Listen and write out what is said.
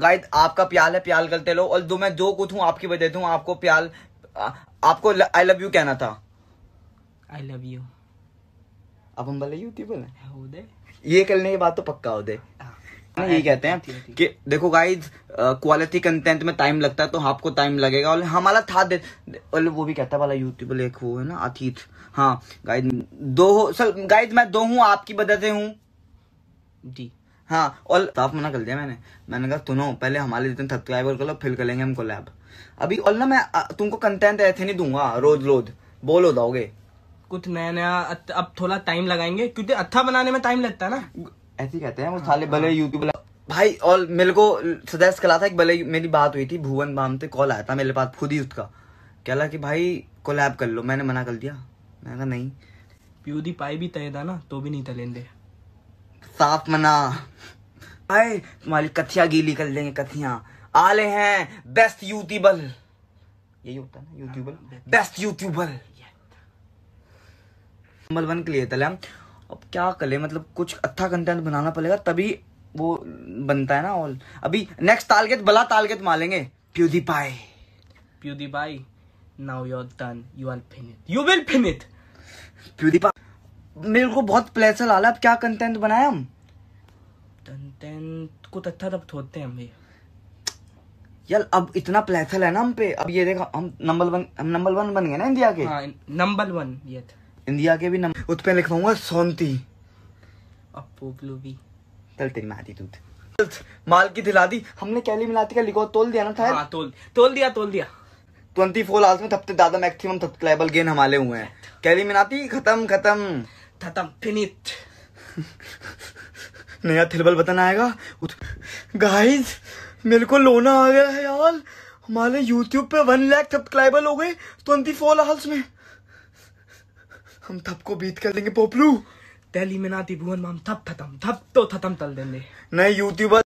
Guide आपका प्याल है प्याल करते लो और दो मैं जो कुछ हूँ आपकी वजह हूँ आपको प्याल आपको आई लव यू कहना था आई लव यू अब हम बोले यू बोले ये करने की बात तो पक्का हो दे हाँ। ये कहते हैं कि देखो गाइज क्वालिटी कंटेंट में टाइम लगता है तो आपको टाइम लगेगा और हमारा था दे, और वो भी कहता है वाला यूट्यूब एक वो है ना अतीत हाँ गाइज दो सर गाइज मैं दो हूँ आपकी बदते हूँ जी हाँ और साफ मना कर दिया मैंने मैंने कहा सुनो पहले हमारे जितने सब्सक्राइबर कर लो फिर करेंगे हमको लैब अभी और ना मैं तुमको कंटेंट ऐसे नहीं दूंगा रोज रोज बोलो दोगे कुछ नया नया अब थोड़ा टाइम लगाएंगे क्योंकि अच्छा बनाने में टाइम लगता है ना ऐसे कहते हैं वो साले भले यूट्यूब भाई और मेरे को सजेस्ट करा था भले मेरी बात हुई थी भुवन बाम से कॉल आया था मेरे पास खुद ही उसका कहला कि भाई कोलैब कर लो मैंने मना कर दिया मैंने कहा नहीं प्यूदी पाई भी तय था ना तो भी नहीं तले साफ मना आए तुम्हारी कथिया गीली कर देंगे कथिया आले हैं बेस्ट यूट्यूबल यही होता है ना YouTuber best YouTuber number one के लिए तले अब क्या करे मतलब कुछ अच्छा कंटेंट बनाना पड़ेगा तभी वो बनता है ना ऑल अभी नेक्स्ट टारगेट बला टारगेट मारेंगे PewDiePie PewDiePie now you are done you are finished you will finished PewDiePie मेरे को बहुत प्लेसर आला अब क्या कंटेंट बनाए हम कंटेंट को तथा तब थोड़ते हैं भैया यार अब इतना प्लेसल है ना हम पे अब ये देखा हम नंबर वन हम नंबर वन बन गए ना इंडिया के नंबर हाँ, वन ये इंडिया के भी नंबर उस पर लिखवाऊंगा सोनती अब पोपलो भी चल तेरी माती दूध माल की दिला दी हमने कैली मिलाती का लिखो तोल दिया ना था हाँ, तोल तोल दिया तोल दिया ट्वेंटी फोर आवर्स में थपते दादा मैक्सिमम थपते लेवल गेन हमारे हुए हैं कैली मिलाती खत्म खत्म खत्म फिनिट नया थिलबल बटन आएगा गाइस मेरे को लोना आ गया है यार हमारे यूट्यूब पे वन लाख सब्सक्राइबर हो गए ट्वेंटी फोर आवर्स में हम थप को बीत कर देंगे पोपलू दिल्ली में नाती भुवन माम थप थतम थप तो थतम तल देंगे नए यूट्यूबर